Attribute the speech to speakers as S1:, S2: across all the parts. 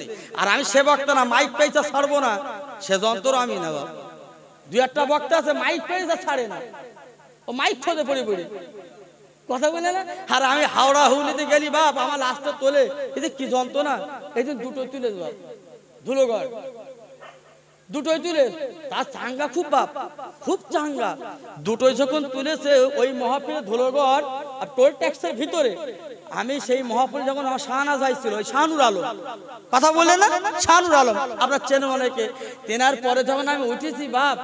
S1: নেই
S2: আর আমি সে বক্তা না মাইক পাইছা ছাড়বো না সে যন্ত্র আমি না দুই একটা বক্তা আছে মাইক পাইছা ছাড়ে না ও মাইক খোঁজে পড়ে পড়ে কথা বলে না আর আমি হাওড়া হুগলিতে গেলি বাপ আমার লাস্টে তোলে এই যে কি যন্ত্রণা এই যে দুটো তুলে বাপ ধুলোগড় দুটোই তুলে তার চাঙ্গা খুব বাপ খুব চাঙ্গা দুটোই যখন তুলেছে ওই মহাপীর ধুলোগড় আর টোল ট্যাক্সের ভিতরে আমি সেই মহাপুর যখন আমার শাহানা যাইছিল ওই শাহানুর আলম কথা বলে না শাহানুর আলম আপনার চেন অনেকে তেনার পরে যখন আমি উঠেছি বাপ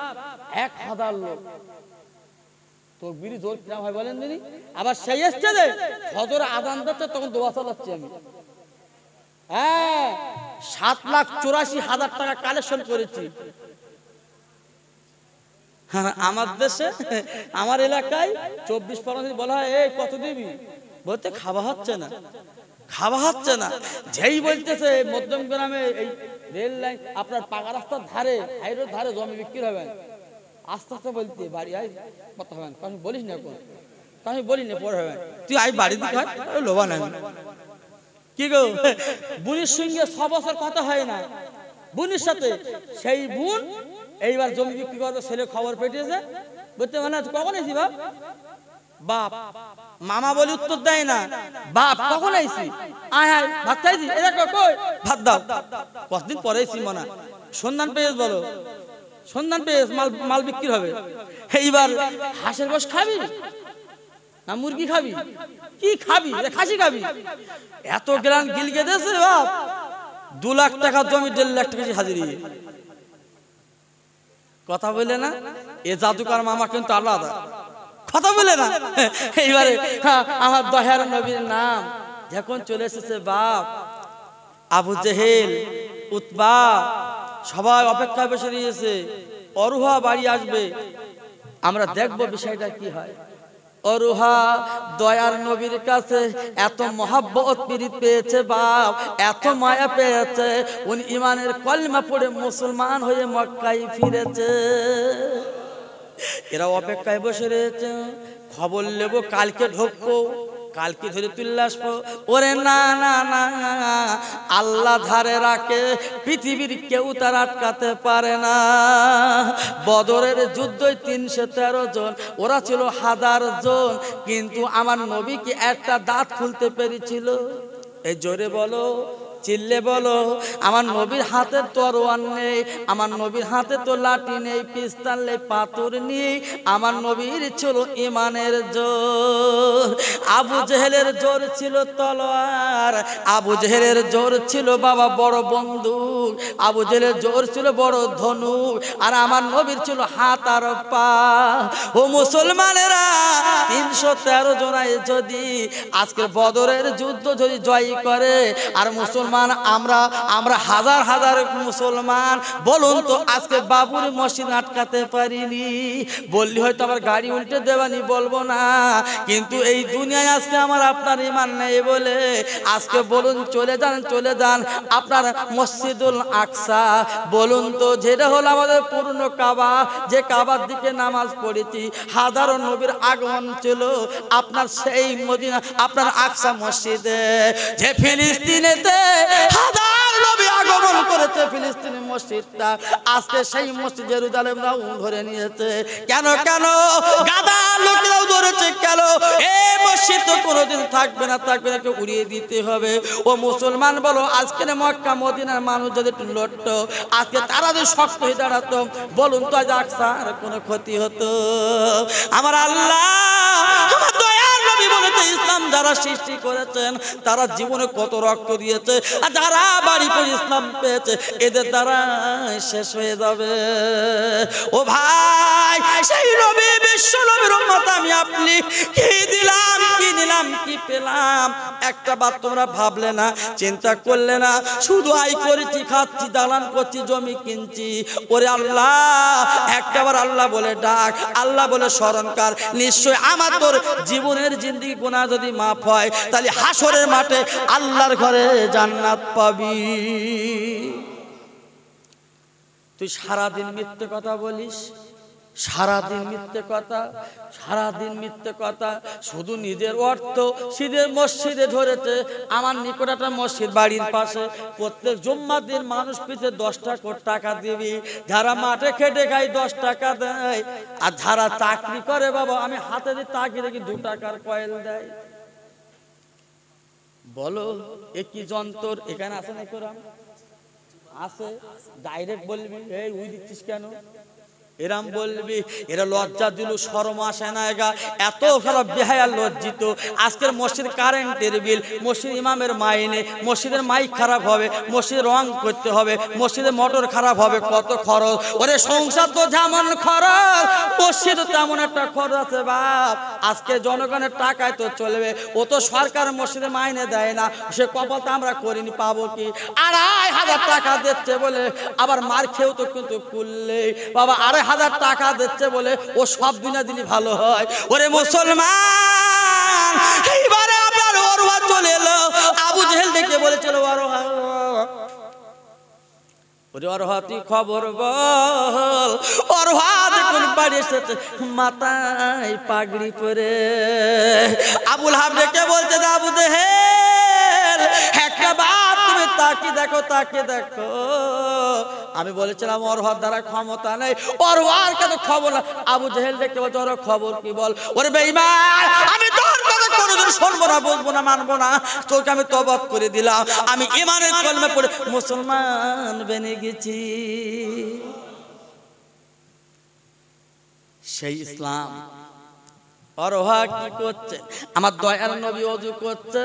S2: এক হাজার লোক তকবিরি জোর কিরাম হয় বলেন তিনি আবার সেই এসছে যে হজর আদান দিচ্ছে তখন দোয়া চালাচ্ছি আমি হ্যাঁ সাত লাখ চুরাশি হাজার টাকা কালেকশন করেছি হ্যাঁ, আমার দেশে আমার এলাকায় চব্বিশ পরগনা বলা হয় এই কত দিবি বলতে খাওয়া হচ্ছে না খাওয়া হচ্ছে না যেই বলতেছে মধ্যম গ্রামে এই রেল লাইন আপনার পাকা রাস্তার ধারে হাইরোড ধারে জমি বিক্রি হবে আস্তে আস্তে বলতে বাড়ি আয় কথা হবে না বলিস না এখন আমি বলি না পরে হবে তুই আই বাড়ি দিকে হয় লোভা না কি গো বুনির সঙ্গে ছ বছর কথা হয় না বুনির সাথে সেই বুন এইবার জমি বিক্রি করবে ছেলে খবর পেটেছে বুঝতে পারে মানে না কখন আইছি বাপ বাপ মামা বলে উত্তর দেয় না বাপ কখন আইসি আয় আয় ভাত চাইছি এটা কই ভাত দাও কতদিন পরে আইসি মনা সন্ধান পেয়েছ বলো সন্ধান পেয়েছ মাল মাল বিক্রি হবে এইবার হাঁসের বস খাবি না মুরগি খাবি কি খাবি খাসি খাবি
S1: এত গ্রাম গিল দিয়েছে বাপ
S2: দু লাখ টাকা জমি দেড় লাখ টাকা হাজিরি কথা বলে না এ জাদুকার মামা কিন্তু আলাদা কথা বলে না এইবারে আমার দয়ার নবীর নাম যখন চলে এসেছে বাপ আবু জেহেল উৎপা সবাই অপেক্ষায় বসে নিয়েছে অরুহা বাড়ি আসবে আমরা দেখব বিষয়টা কি হয় অরুহা দয়ার নবীর কাছে এত মহাব্বত পীড়িত পেয়েছে বাপ এত মায়া পেয়েছে উনি ইমানের কলমা পড়ে মুসলমান হয়ে মক্কায় ফিরেছে এরা অপেক্ষায় বসে রয়েছে খবর নেবো কালকে ঢুকবো কালকে ধরে তুল্লাস আসবো ওরে না না না আল্লাহ ধারে রাখে পৃথিবীর কেউ তার আটকাতে পারে না বদরের যুদ্ধই তিনশো তেরো জন ওরা ছিল হাজার জন কিন্তু আমার নবীকে একটা দাঁত খুলতে পেরেছিল এই জোরে বলো চিল্লে বলো আমার নবীর হাতে তরোয়ান নেই আমার নবীর হাতে তো লাঠি নেই পিস্তাল নেই পাথর নেই আমার নবীর ছিল ইমানের জোর আবু জেহেলের জোর ছিল তলোয়ার আবু জেহেলের জোর ছিল বাবা বড় বন্ধু আবু জেহেলের জোর ছিল বড় ধনু আর আমার নবীর ছিল হাত আর পা ও মুসলমানেরা তিনশো তেরো জনায় যদি আজকে বদরের যুদ্ধ যদি জয় করে আর মুসলমান মুসলমান আমরা আমরা হাজার হাজার মুসলমান বলুন তো আজকে বাবুর মসজিদ আটকাতে পারিনি বললি হয়তো আমার গাড়ি উল্টে দেবানি বলবো না কিন্তু এই দুনিয়ায় আজকে আমার আপনার ইমান নেই বলে আজকে বলুন চলে যান চলে যান আপনার মসজিদুল আকসা বলুন তো যেটা হলো আমাদের পুরনো কাবা যে কাবার দিকে নামাজ পড়েছি হাজারো নবীর আগমন ছিল আপনার সেই মদিনা আপনার আকসা মসজিদে যে ফিলিস্তিনেতে হাজার নবী আগমন করেছে ফিলিস্তিনি মসজিদটা আজকে সেই মসজিদ জেরুজালেমরা ধরে নিয়েছে কেন কেন গাদা লোকরাও ধরেছে কেন থাকবে না থাকবে না উড়িয়ে দিতে হবে ও মুসলমান বলো মক্কা মদিনার মানুষ যদি লড়ত আজকে তারা যদি শক্ত হয়ে দাঁড়াতো বলুন তো আজ আর কোনো ক্ষতি হতো আমার আল্লাহ ইসলাম যারা সৃষ্টি করেছেন তারা জীবনে কত রক্ত দিয়েছে যারা বাড়িপুর ইসলাম পেয়েছে এদের দ্বারা শেষ হয়ে যাবে ও ভাই সেই রবি বিশ্ব নবীর আমি আপনি কি দিলাম কি নিলাম কি পেলাম একটা বার তোমরা ভাবলে না চিন্তা করলে না শুধু আই করেছি খাচ্ছি দালান করছি জমি কিনছি ওরে আল্লাহ একটাবার আল্লাহ বলে ডাক আল্লাহ বলে স্মরণকার নিশ্চয় আমার তোর জীবনের জিন্দি গুণা যদি মাফ হয় তাহলে হাসরের মাঠে আল্লাহর ঘরে জান জান্নাত পাবি তুই সারাদিন মিথ্যে কথা বলিস সারাদিন মিথ্যে কথা সারাদিন মিথ্যে কথা শুধু নিজের অর্থ সিদের মসজিদে ধরেছে আমার নিকট একটা মসজিদ বাড়ির পাশে প্রত্যেক জম্মার দিন মানুষ পিছে দশটা কোট টাকা দিবি যারা মাঠে খেটে খাই দশ টাকা দেয় আর যারা চাকরি করে বাবা আমি হাতে দিয়ে তাকিয়ে দেখি দু টাকার কয়েল দেয় বলো এ কি যন্তর এখানে আছে না কোরআন আছে ডাইরেক্ট বলবি এই উই দিচ্ছিস কেন এরাম বলবি এরা লজ্জা দিল শরম আসে না এগা এত খারাপ বেহায়া লজ্জিত আজকের মসজিদ কারেন্টের বিল মসজিদ ইমামের মাইনে মসজিদের মাইক খারাপ হবে মসজিদ রং করতে হবে মসজিদে মোটর খারাপ হবে কত খরচ ওরে সংসার তো যেমন খরচ মসজিদ তেমন একটা খরচ আছে বাপ আজকে জনগণের টাকায় তো চলবে ও তো সরকার মসজিদে মাইনে দেয় না সে কপাল তো আমরা করিনি পাবো কি আড়াই হাজার টাকা দিচ্ছে বলে আবার মার খেয়েও তো কিন্তু কুললে বাবা আড়াই হাজার টাকা দিচ্ছে বলে ও সব বিনা দিনই ভালো হয় ওরে মুসলমান এইবারে আপনার ওরবা চলে এলো আবু জেহেল দেখে বলে চলো আরো খবর পাগড়ি পরে আবুল হাব ডেকে বলছে আবু দেহেল একটা তাকে দেখো তাকে দেখো আমি বলেছিলাম অরহর দ্বারা ক্ষমতা নেই অরহর কেন খবর না আবু জেহেল দেখতে বলছে ওর খবর কি বল ওরে বেইমান আমি তোর কথা কোনোদিন শুনবো না বলবো না মানবো না তোকে আমি তবাক করে দিলাম আমি ইমানের কলমে পড়ে মুসলমান বেনে গেছি সেই ইসলাম অরহা কি করছে আমার দয়ার নবী অজু করছে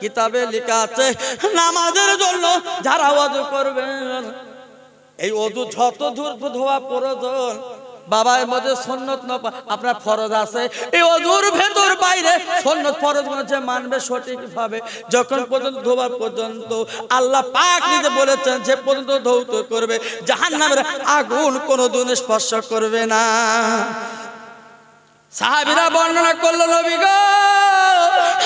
S2: কিতাবে লেখা আছে নামাজের জন্য যারা অজু করবেন এই অজু যত দূর ধোয়া প্রয়োজন বাবার মধ্যে সন্ন্যত ন আপনার ফরজ আছে এই অজুর ভেতর বাইরে সন্ন্যত ফরজ মনে মানবে সঠিকভাবে যখন পর্যন্ত ধোবার পর্যন্ত আল্লাহ পাক নিজে বলেছেন যে পর্যন্ত ধৌত করবে জাহান নামের আগুন কোনো দিন স্পর্শ করবে না
S1: সাহাবিরা বর্ণনা করলো নবী গো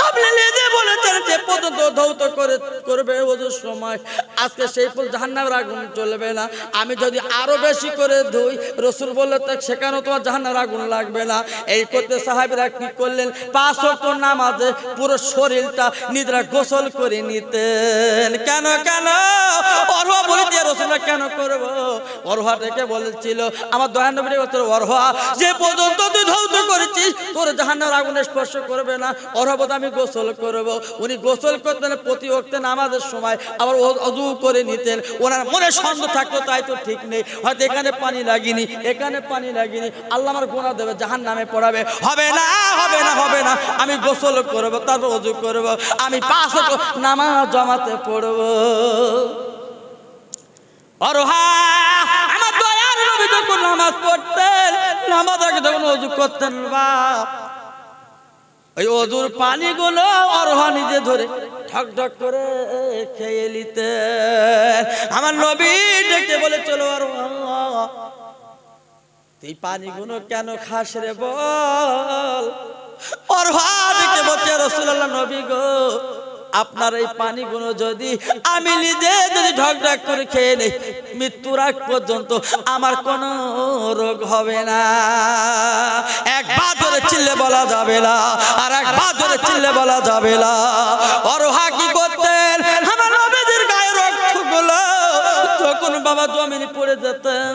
S2: আমি যদি আরো বেশি করে ধুই রসুল বললে তো তোমার জাহান্নার আগুন লাগবে না এই করতে সাহেবরা কি করলেন পাঁচ নামাজে পুরো শরীরটা নিজেরা গোসল করে নিতেন কেন কেন আমার দয়ানবী অরহা যে পর্যন্ত তুই ধৌত করেছিস তোর জাহান্নার আগুনে স্পর্শ করবে না অরহা যাবৎ আমি গোসল করব উনি গোসল করতেন প্রতি ওঠতে নামাজের সময় আবার অজু করে নিতেন ওনার মনে সন্দেহ থাকতো তাই তো ঠিক নেই হয়তো এখানে পানি লাগিনি এখানে পানি লাগিনি আল্লাহ আমার গোনা দেবে জাহান নামে পড়াবে হবে না হবে না হবে না আমি গোসল করব তারপর অজু করব আমি পাঁচ নামাজ জমাতে পড়ব নামাজ পড়তেন নামাজ আগে যখন অজু করতেন বা ওই পানি গুলো অরহা নিজে ধরে ঠক ঠক করে খেয়ে নিতে আমার নবী ডেকে বলে চলো আর পানি গুলো কেন খাস রে বল অরহা ডেকে বলছে রসুল্লাহ নবী গো আপনার এই পানিগুলো যদি আমি নিজে যদি ঢকঢক করে খেয়ে নেই মৃত্যুর আগ পর্যন্ত আমার কোনো রোগ হবে না একবার চিল্লে বলা যাবে না আর এক পা ধরে চিল্লে বলা যাবে না অরহা কি করতেন আমার নবীদের গায়ে রক্তগুলো যখন বাবা জমিনে পড়ে যেতেন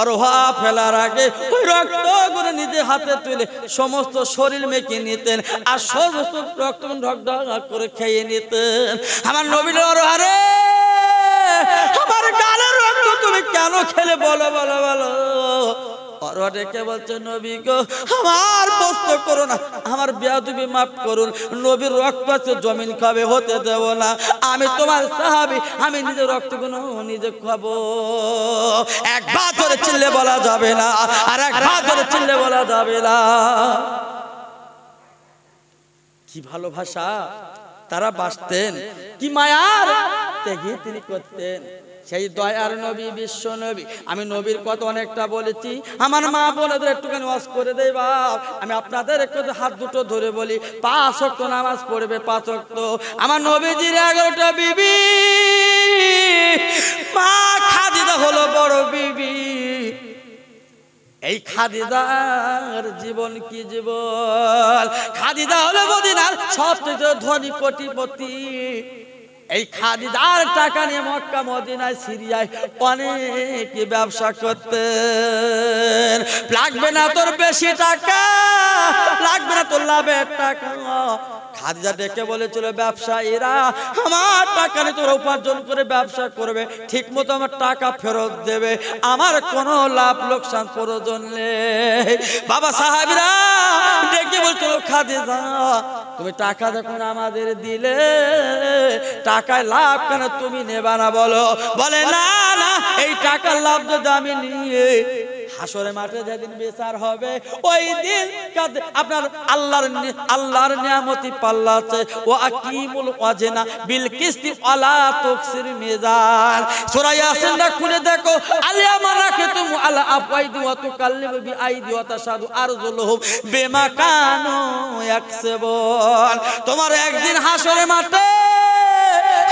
S2: অরহা ফেলার আগে ওই রক্ত করে নিজে হাতে তুলে সমস্ত শরীর মেখে নিতেন আর সমস্ত রক্ত ঢকঢক করে খেয়ে নিতেন আমার নবীন অরহা রে আমার গালের রক্ত তুমি কেন খেলে বলো বলো বলো বলছে নবী গো আমার করো না আমার করুন নবীর রক্ত আছে জমিন খাবে হতে দেব না আমি তোমার সাহাবি আমি নিজের রক্ত কোনো নিজে খাবো একবার ধরে চিল্লে বলা যাবে না আর একবার ধরে চিল্লে বলা যাবে না কি ভালো ভাষা তারা বাসতেন কি মায়ার ত্যাগে তিনি করতেন সেই দয়ার নবী বিশ্ব নবী আমি নবীর কথা অনেকটা বলেছি আমার মা বলে ধরে একটুখানি ওয়াজ করে দেয় বা আমি আপনাদের একটু হাত দুটো ধরে বলি পাঁচ অক্ট নামাজ পড়বে পাঁচ অক্ট আমার নবীজির এগারোটা বিবি মা খাদিদা হলো বড় বিবি এই খাদিদার জীবন কি জীবন খাদিদা হলো মদিনার সবচেয়ে ধনী কোটিপতি এই খাদিজার টাকা নিয়ে মক্কা মদিনায় সিরিয়ায় অনেক ব্যবসা করতেন লাগবে না তোর বেশি টাকা লাগবে না তোর লাভের টাকা খাদিজা ডেকে বলেছিল ব্যবসায়ীরা আমার টাকা নিয়ে তোর উপার্জন করে ব্যবসা করবে ঠিক মতো আমার টাকা ফেরত দেবে আমার কোনো লাভ লোকসান প্রয়োজন নেই বাবা সাহাবিরা ডেকে বলছিল খাদিজা তুমি টাকা যখন আমাদের দিলে টাকায় লাভ কেন তুমি নেবা না বলো বলে না না এই টাকার লাভ যদি আমি নিয়ে হাসরে মাঠে যেদিন বেচার হবে ওই দিন আপনার আল্লাহর আল্লাহর নিয়ামতি পাল্লা আছে ও আকিমুল ওয়াজেনা বিল কিস্তি আলা তুকসির মিজান সূরা ইয়াসিন না খুলে দেখো আলিয়া মারাকাতুম আলা আফওয়াইদি ওয়া তুকাল্লিমু আইদি ওয়া তাশাদু আরজুলহুম বিমা কানু ইয়াকসিবুন তোমার একদিন হাসরে মাঠে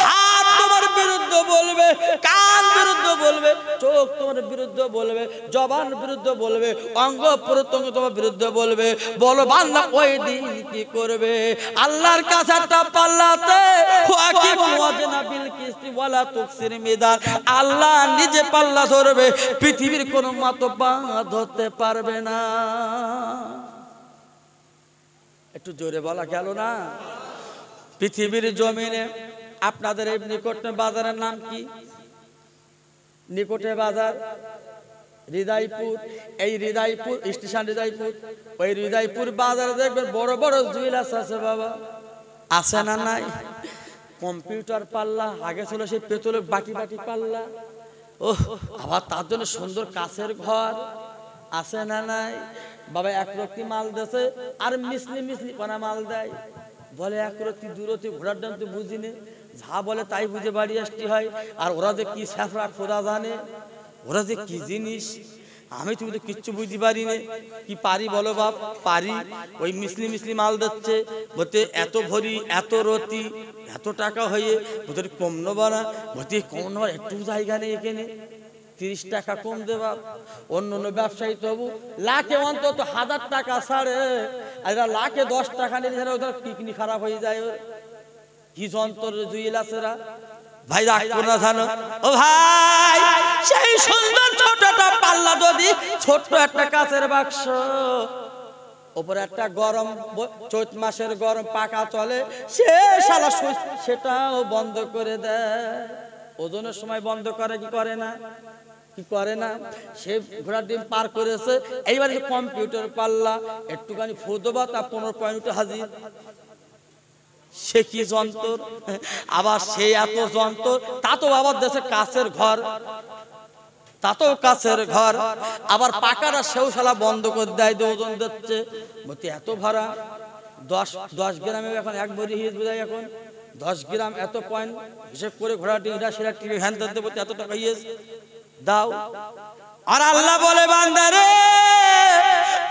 S2: হাত তোমার বিরুদ্ধ বলবে কান বিরুদ্ধ বলবে চোখ তোমার বিরুদ্ধ বলবে জবান বিরুদ্ধ বলবে অঙ্গ প্রত্যঙ্গ তোমার বিরুদ্ধ বলবে বলো বান্দা ওই দিন কি করবে আল্লাহর কাছে একটা পাল্লাতে আল্লাহ নিজে পাল্লা ধরবে পৃথিবীর কোনো মতো ধরতে পারবে না একটু জোরে বলা গেল না পৃথিবীর জমিনে আপনাদের এই নিকটে বাজারের নাম কি নিকটে বাজার হৃদয়পুর এই হৃদয়পুর স্টেশন হৃদয়পুর ওই হৃদয়পুর বাজারে দেখবেন বড় বড় জুয়েলার্স আছে বাবা আছে না নাই কম্পিউটার পাল্লা আগে ছিল সেই পেতলের বাটি বাটি পাল্লা ও আবার তার জন্য সুন্দর কাছের ঘর আছে না নাই বাবা এক রক্তি মাল দেছে আর মিসলি মিসলি কোনা মাল দেয় বলে এক রক্তি দুরতি ঘোড়ার ডান তুই বুঝিনি যা বলে তাই বুঝে বাড়ি আসতে হয় আর ওরা যে কি স্যাফরা খোদা জানে ওরা যে কি জিনিস আমি তুমি তো কিচ্ছু বুঝতে পারি নি কি পারি বলো বাপ পারি ওই মিসলি মিসলি মাল দিচ্ছে বলতে এত ভরি এত রতি এত টাকা হয়ে বলতে কম নেবা না বলতে কম নেওয়ার একটু জায়গা নেই এখানে তিরিশ টাকা কম বাপ অন্য অন্য ব্যবসায়ী তো হবু লাখে অন্তত হাজার টাকা ছাড়ে আর লাখে দশ টাকা নিলে ওদের পিকনিক খারাপ হয়ে যায় কি যন্ত্র জুইল আছেরা
S1: ভাই রাগ না জানো ও
S2: ভাই সেই সুন্দর ছোটটা পাল্লা যদি ছোট্ট একটা কাছের বাক্স ওপরে একটা গরম চৈত মাসের গরম পাকা চলে সে সারা সেটাও বন্ধ করে দেয় ওজনের সময় বন্ধ করে কি করে না কি করে না সে ঘোড়ার ডিম পার করেছে এইবার কম্পিউটার পাল্লা একটুখানি ফুদবা তা পনেরো পয়েন্ট হাজির সে কি যন্ত্র আবার সে এত যন্ত্র তা তো আবার দেশে কাছের ঘর তা তো কাছের ঘর আবার পাকারা সেও শালা বন্ধ করে দেয় ওজন দিচ্ছে বলতে এত ভাড়া দশ দশ গ্রামে এখন এক বড়ি হিস বোঝায় এখন দশ গ্রাম এত পয়েন্ট হিসেব করে ঘোড়াটি এটা সেটা টিভি হ্যান ধরতে বলতে এত টাকা ইয়েস দাও আর আল্লাহ বলে বান্দারে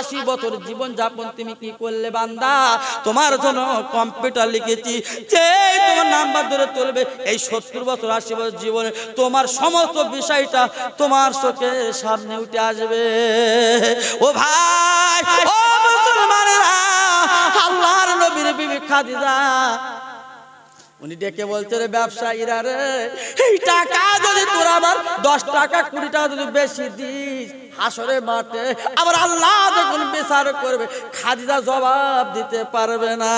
S2: আশি বছর জীবন যাপন তুমি কি করলে বান্দা তোমার জন্য কম্পিউটার লিখেছি যে তোমার নাম্বার ধরে এই সত্তর বছর আশি বছর জীবনে তোমার সমস্ত বিষয়টা তোমার চোখের সামনে উঠে আসবে ও ভাই ও মুসলমানেরা আল্লাহর নবীর খাদিজা উনি ডেকে বলছে রে ব্যবসায়ীরা রে এই টাকা যদি তোর আমার দশ টাকা কুড়ি টাকা যদি বেশি দিস হাসরে মাঠে আবার আল্লাহ যখন বিচার করবে খাদিজা জবাব দিতে পারবে না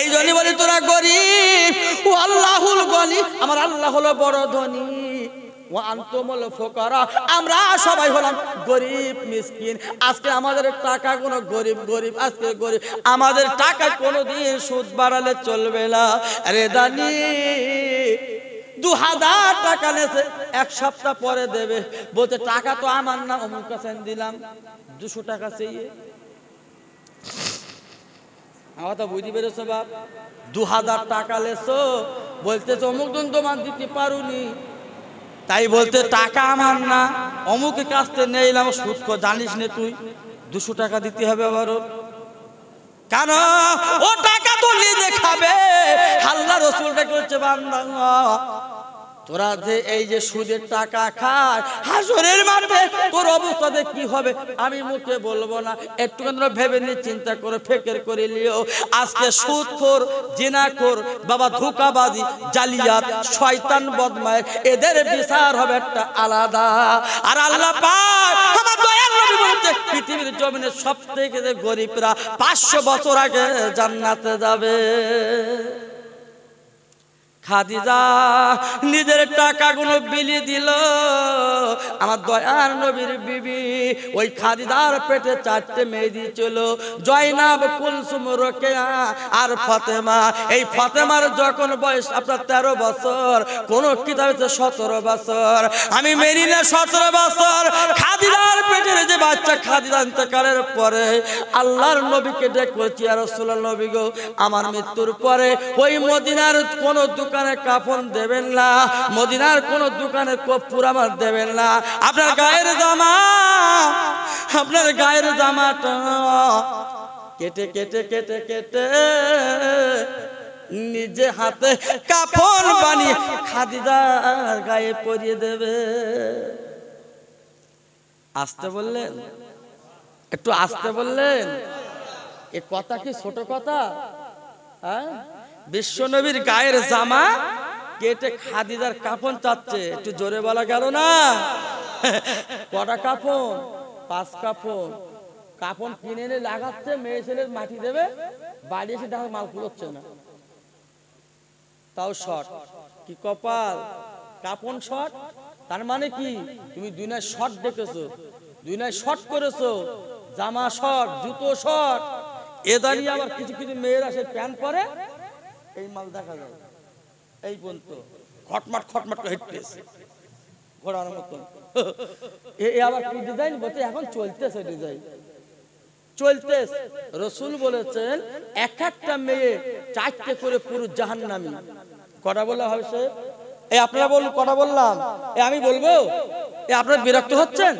S2: এই জন্য বলি তোরা গরিব ও আল্লাহুল গলি আমার আল্লাহ হলো বড় ধনী ও আন্তমল ফোকারা আমরা সবাই হলাম গরিব মিসকিন আজকে আমাদের টাকা কোনো গরিব গরিব আজকে গরিব আমাদের টাকা কোনো দিন সুদ বাড়ালে চলবে না রে দানি দু হাজার টাকা নেছে এক সপ্তাহ পরে দেবে বলতে টাকা তো আমার না অমুক কাছে দিলাম দুশো টাকা চেয়ে আমার তো বুঝতে পেরেছো বাপ দু হাজার টাকা লেছো অমুক তোমার দিতে তাই টাকা না অমুকের কাছ থেকে নিয়ে এলাম সুদ জানিস নে তুই দুশো টাকা দিতে হবে আবার কেন ও টাকা তো নিজে খাবে আল্লাহ রসুলটা করছে বান্দা তোরা যে এই যে সুদের টাকা খায় হাসরের মাঠে তোর দেখ কি হবে আমি মুখে বলবো না একটু ভেবে নিয়ে চিন্তা করে ফেকের করে লিও আজকে সুদ খোর জিনা খোর বাবা ধোকাবাজি জালিয়াত শয়তান বদমায় এদের বিচার হবে একটা আলাদা আর আল্লাহ পাক আমার দয়াল নবী বলেছে পৃথিবীর জমিনে সবথেকে গরিবরা পাঁচশো বছর আগে জান্নাতে যাবে খাদিজা নিজের টাকা গুলো বিলি দিল আমার দয়ার নবীর বিবি ওই খাদিজার পেটে চারটে মেয়েদি চল জয়নাব কুলসুম রোকেয়া আর ফতেমা এই ফতেমার যখন বয়স আপনার তেরো বছর কোন কিতাব সতেরো বছর আমি মেরি না সতেরো বছর খাদিদার পেটের যে বাচ্চা খাদিজা ইন্তকালের পরে আল্লাহর নবীকে ডেকেছি আর রসুল্লাহ নবী গো আমার মৃত্যুর পরে ওই মদিনার কোনো দুঃখ দোকানে কাফন দেবেন না মদিনার কোন দোকানে কপুর আমার দেবেন না আপনার গায়ের জামা আপনার গায়ের জামাটা কেটে কেটে কেটে কেটে নিজে হাতে কাপড় বানিয়ে খাদিদার গায়ে পরিয়ে দেবে আসতে বললেন একটু আসতে বললেন এ কথা কি ছোট কথা হ্যাঁ বিশ্বনবীর গায়ের জামা কেটে খাদিদার কাফন চাচ্ছে একটু জোরে বলা গেল না কটা কাফন পাঁচ কাফন কাফন কিনে এনে লাগাচ্ছে মেয়ে ছেলের মাটি দেবে বাড়ি এসে দেখা মাল কুলোচ্ছে না তাও শর্ট কি কপাল কাপন শর্ট তার মানে কি তুমি নয় শর্ট দেখেছো নয় শর্ট করেছো জামা শর্ট জুতো শর্ট এ দাঁড়িয়ে আবার কিছু কিছু মেয়েরা সে প্যান্ট পরে এই মাল দেখা যায় এই পর্যন্ত খটমাট খটমাট হেঁটতেছে ঘোড়ার মতন আবার কি ডিজাইন বলতে এখন চলতেছে ডিজাইন রসুল বলেছেন এক একটা মেয়ে চারটে করে পুরো জাহান নামি কটা বলা হবে সে এই আপনারা বলুন কটা বললাম এ আমি বলবো এ আপনারা বিরক্ত হচ্ছেন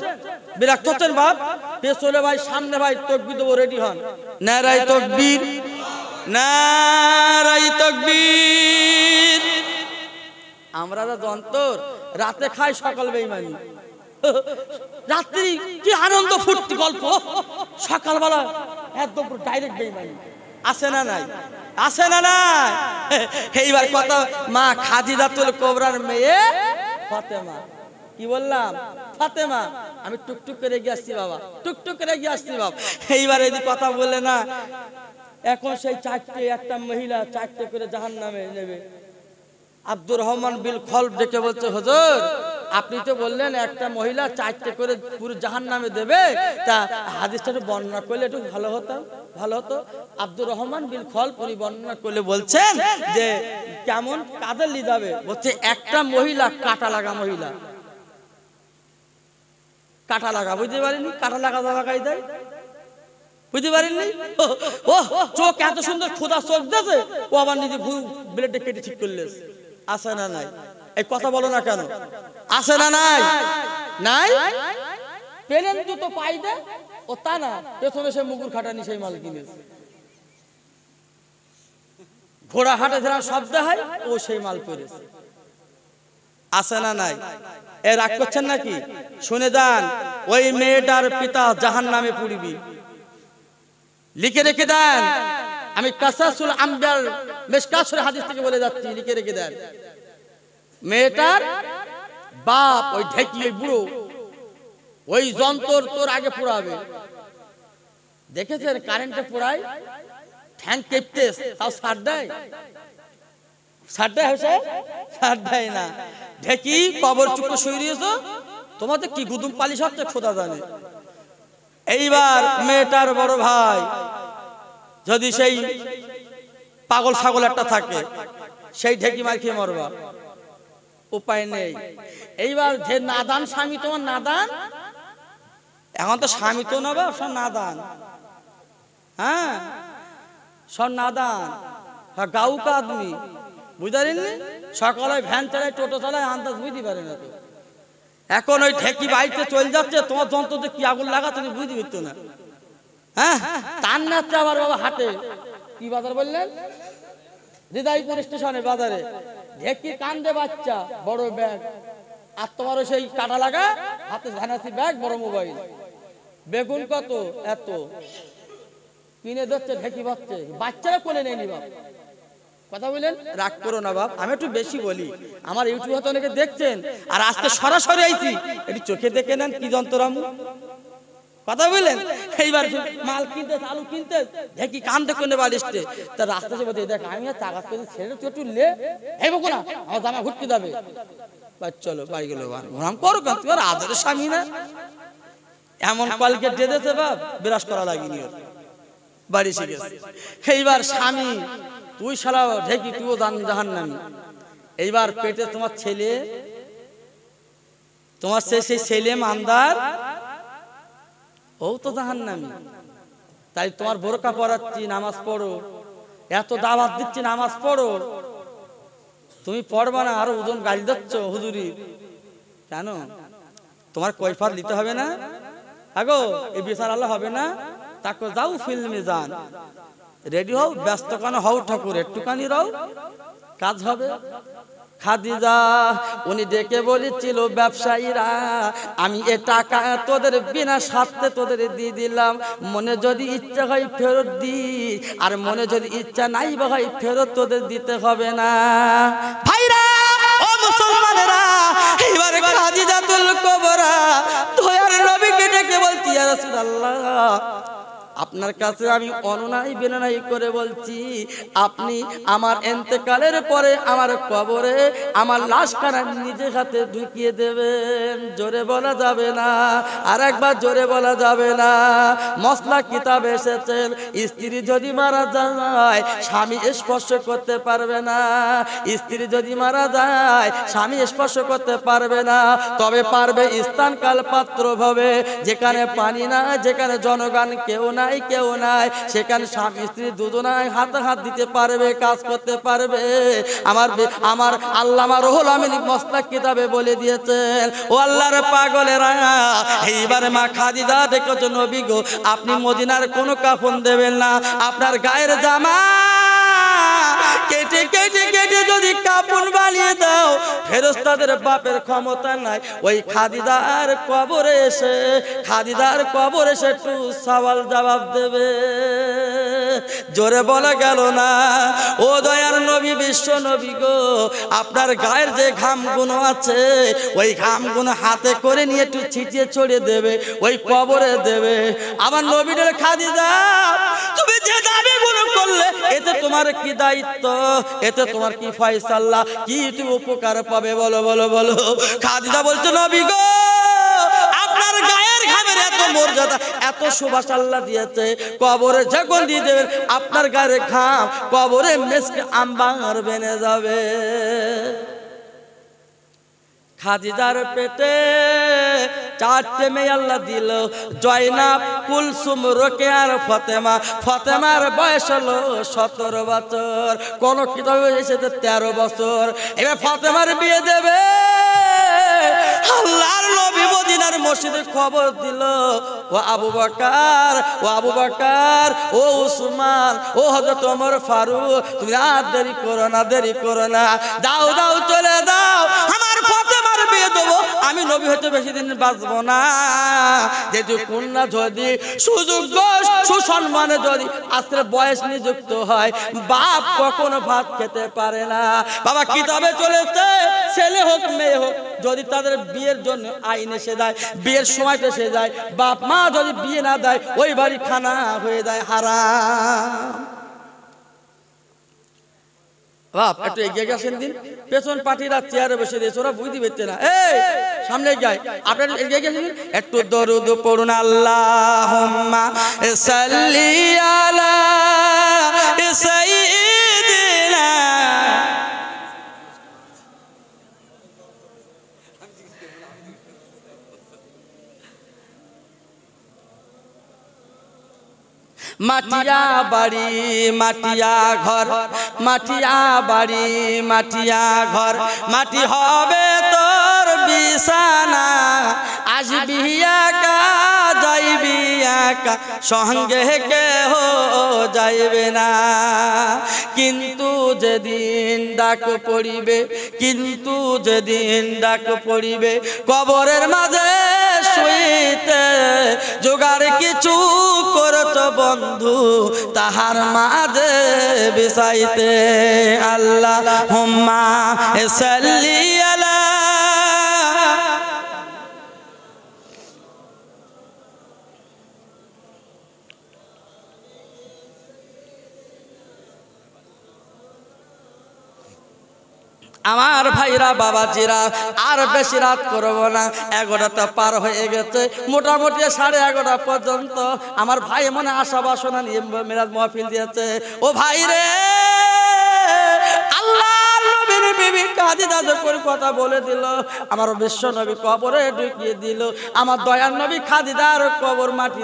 S2: বিরক্ত হচ্ছেন বাপ পেছনে ভাই সামনে ভাই তকবি দেবো রেডি হন ন্যায় তকবির নারাই তকবীর আমরা যা যন্তর রাতে খাই সকাল বেইমানি রাত্রি কি আনন্দ ফুর্তি গল্প সকালবেলা একদম ডাইরেক্ট বেইমানি আছে না নাই আছে না না এইবার কথা মা খাজিদাতুল কোবরার মেয়ে ফাতেমা কি বললাম ফাতেমা আমি টুকটুক করে গিয়ে আসছি বাবা টুকটুক করে গিয়ে আসছি বাবা এইবার যদি কথা বলে না এখন সেই চারটে একটা মহিলা চারটে করে জাহান নামে নেবে আব্দুর রহমান বিল খল ডেকে বলছে হজর আপনি তো বললেন একটা মহিলা চারটে করে পুরো জাহান নামে দেবে তা হাদিসটা একটু বর্ণনা করলে একটু ভালো হতো ভালো হতো আব্দুর রহমান বিল খল উনি বর্ণনা করলে বলছেন যে কেমন কাদের লিদাবে বলছে একটা মহিলা কাটা লাগা মহিলা কাটা লাগা বুঝতে পারিনি কাটা লাগা দাবা দেয় বুঝতে পারেননি ও চোখ এত সুন্দর খোদা চোখ দিয়েছে ও আবার নিজে ব্লেডটা কেটে ঠিক করলে আসে না নাই এই কথা বলো না কেন আসে না নাই নাই পেলেন জুতো পাই দে ও তা না পেছনে সে মুগুর খাটানি সেই মাল কিনেছে ঘোড়া হাটে ধরা শব্দ হয় ও সেই মাল আসে না নাই এ রাগ করছেন নাকি শুনে যান ওই মেয়েটার পিতা জাহান নামে পুড়িবি লিখে রেখে দেন আমি কাসাসুল আম্বিয়ার মেশকাসুর হাদিস থেকে বলে যাচ্ছি লিখে রেখে দেন মেয়েটার বাপ ওই ঢেকি ওই বুড়ো ওই যন্ত্র তোর আগে পোড়াবে দেখেছেন কারেন্টে পোড়ায় ঠ্যাং কেপতে তাও সার দেয় সার দেয় হয়েছে সার দেয় না ঢেকি কবর চুপ শুয়ে দিয়েছ তোমাদের কি গুদুম পালিশ হচ্ছে খোদা জানে এইবার মেয়েটার বড় ভাই যদি সেই পাগল ছাগল একটা থাকে সেই ঢেকি মার খেয়ে মরবা উপায় নেই এইবার যে নাদান স্বামী তোমার নাদান এখন তো স্বামী তো না সব নাদান হ্যাঁ সব নাদান গাউকা আদমি বুঝতে পারেননি সকালে ভ্যান চালায় টোটো চালায় আন্দাজ বুঝতে পারে না তো এখন ওই ঠেকি বাড়িতে চলে যাচ্ছে তোমার যন্ত্রতে কি আগুন লাগা তুমি বুঝতে পারতো না হ্যাঁ তার নাচছে আবার বাবা হাটে কি বাজার বললেন হৃদয়পুর স্টেশনে বাজারে ঢেকি কান্দে বাচ্চা বড় ব্যাগ আর তোমারও সেই কাটা লাগা হাতে ধানাসি ব্যাগ বড় মোবাইল বেগুন কত এত কিনে ধরছে ঢেকি বাচ্চা বাচ্চারা কোলে নেয়নি বাবা কথা বললেন রাগ করো না বাপ আমি একটু বেশি বলি আমার ইউটিউব হয়তো অনেকে দেখছেন আর আজকে সরাসরি আইছি এটি চোখে দেখে নেন কি যন্ত্রাম কথা বললেন এইবার মাল কিনতে আলু কিনতে দেখি কান দেখো কোনে বালিশতে তার রাস্তা সে বলতে দেখ আমি আর করে ছেড়ে তুই একটু লে
S1: এই বকো না আমার জামা ঘুরতে যাবে
S2: বাস চলো বাড়ি গেলো ওরাম করো কেন তোমার আদরের স্বামী না এমন পালকে ডেদেছে বাপ বিরাস করা লাগিনি ওর বাড়ি এসে এইবার স্বামী তুই শালা ঢেকি তুইও দান জাহান নামি এইবার পেটে তোমার ছেলে তোমার সে সেই ছেলে মান্দার ও তো জাহান নামি তাই তোমার বোরকা পড়াচ্ছি নামাজ পড়ো এত দাবাত দিচ্ছি নামাজ পড়ো তুমি পড়বা না আরো ওজন গাড়ি দিচ্ছ হুজুরি কেন তোমার কৈফাত নিতে হবে না আগো এই বিচার আল্লাহ হবে না তাকে যাও ফিল্মে যান রেডি হও ব্যস্ত কেন হও ঠাকুর একটুখানি রও কাজ হবে খাদিজা উনি ডেকে বলেছিল ব্যবসায়ীরা আমি এ টাকা তোদের বিনা স্বার্থে তোদের দিয়ে দিলাম মনে যদি ইচ্ছা হয় ফেরত দি আর মনে যদি ইচ্ছা নাই বা হয় ফেরত তোদের দিতে হবে না ভাইরা ও মুসলমানেরা এবার তুল কবরা তোয়ার রবিকে ডেকে বলছি রাসূলুল্লাহ আপনার কাছে আমি অননাই বেননাই করে বলছি আপনি আমার এন্তেকালের পরে আমার কবরে আমার কানা নিজে হাতে ঢুকিয়ে দেবেন জোরে বলা যাবে না আর একবার জোরে বলা যাবে না মশলা কিতাব এসেছেন স্ত্রী যদি মারা যায় স্বামী স্পর্শ করতে পারবে না স্ত্রী যদি মারা যায় স্বামী স্পর্শ করতে পারবে না তবে পারবে স্থান কাল পাত্র ভাবে যেখানে পানি না যেখানে জনগণ কেউ না নাই কেউ নাই সেখানে স্বামী স্ত্রী দুজনায় হাতে হাত দিতে পারবে কাজ করতে পারবে আমার আমার আল্লাহ আমার রহুল আমিন মস্তাক কিতাবে বলে দিয়েছেন ও আল্লাহর পাগলের এইবারে মা খাদিদা দেখো নবী গো আপনি মদিনার কোনো কাফন দেবেন না আপনার গায়ের জামা কেটে কেটে কেটে যদি কাপুন বানিয়ে দাও ফেরস্তাদের বাপের ক্ষমতা নাই ওই খাদিদার কবরে এসে খাদিদার কবরে এসে একটু সওয়াল জবাব দেবে জোরে বলা গেল না ও দয়ার নবী বিশ্ব নবী গো আপনার গায়ের যে ঘামগুনো আছে ওই ঘামগুনো হাতে করে নিয়ে একটু ছিটিয়ে ছড়িয়ে দেবে ওই কবরে দেবে আমার নবীনের খাদিদা তুমি যে দাবি দাবিগুলো করলে এতে তোমার কি কি দায়িত্ব এতে তোমার কি ফয়সাল্লাহ কি তুমি উপকার পাবে বলো বলো বলো খাদিদা বলছো নবী গো আপনার গায়ের ঘামের এত মর্যাদা এত সুবাস আল্লাহ দিয়েছে কবরে যখন দিয়ে দেবেন আপনার গায়ের ঘাম কবরে মেসকে আম্বাঙর বেনে যাবে খাদিজার পেটে চারটে মেয়ে আল্লাহ দিল জয়নাব কুলসুম রোকেয়ার ফতেমা ফতেমার বয়স হলো সতেরো বছর কোন কিতাবে এসেছে তেরো বছর এবার ফতেমার বিয়ে দেবে আল্লাহর নবী মদিনার মসজিদে খবর দিল ও আবু বকার ও আবু বকার ও উসমান ও হযরত তোমার ফারুক তুমি আর দেরি করো না দেরি করো না দাও দাও চলে দাও আমি নবী হতে বেশি দিন বাঁচবো না যেহেতু কন্যা যদি সুযোগ্য সুসম্মানে যদি আজকে বয়স নিযুক্ত হয় বাপ কখনো ভাত খেতে পারে না বাবা কিতাবে চলেছে ছেলে হোক মেয়ে হোক যদি তাদের বিয়ের জন্য আইন এসে দেয় বিয়ের সময়টা এসে যায় বাপ মা যদি বিয়ে না দেয় ওই বাড়ি খানা হয়ে যায় হারা বাপ একটু এগিয়ে গেছেন দিন পেছন পাটিরা চেয়ারে বসে দিয়েছে ওরা বুঝতে পারছে না এই সামনে যায় আপনার এগিয়ে গেছেন দিন একটু দরুদ পড়ুন আল্লাহ সাল্লি আলা সাইয়্যিদি মাটিয়া বাড়ি মাটিয়া ঘর মাটিয়া বাড়ি মাটিয়া ঘর মাটি হবে তোর বিছানা আসবি একা যাইবি একা সঙ্গে কেহ যাইবে না কিন্তু যেদিন ডাক পড়িবে কিন্তু যেদিন ডাক পড়িবে কবরের মাঝে শুইতে জোগাড় কিছু করত বন্ধ বন্ধু তাহার মাঝে বিষাইতে আল্লাহ হোম্মা সাল্লি আমার ভাইরা বাবাজিরা আর বেশি রাত করব না এগারোটা পার হয়ে গেছে মোটামুটি সাড়ে এগারোটা পর্যন্ত আমার ভাই মনে আশা বাসনা নিয়ে মেরাজ মহফিল দিয়েছে ও ভাই রে আল্লাহ করে কথা বলে আমার বিশ্ব নবী কবরে ঢুকিয়ে আমার নবী খাদিদার কবর মাটি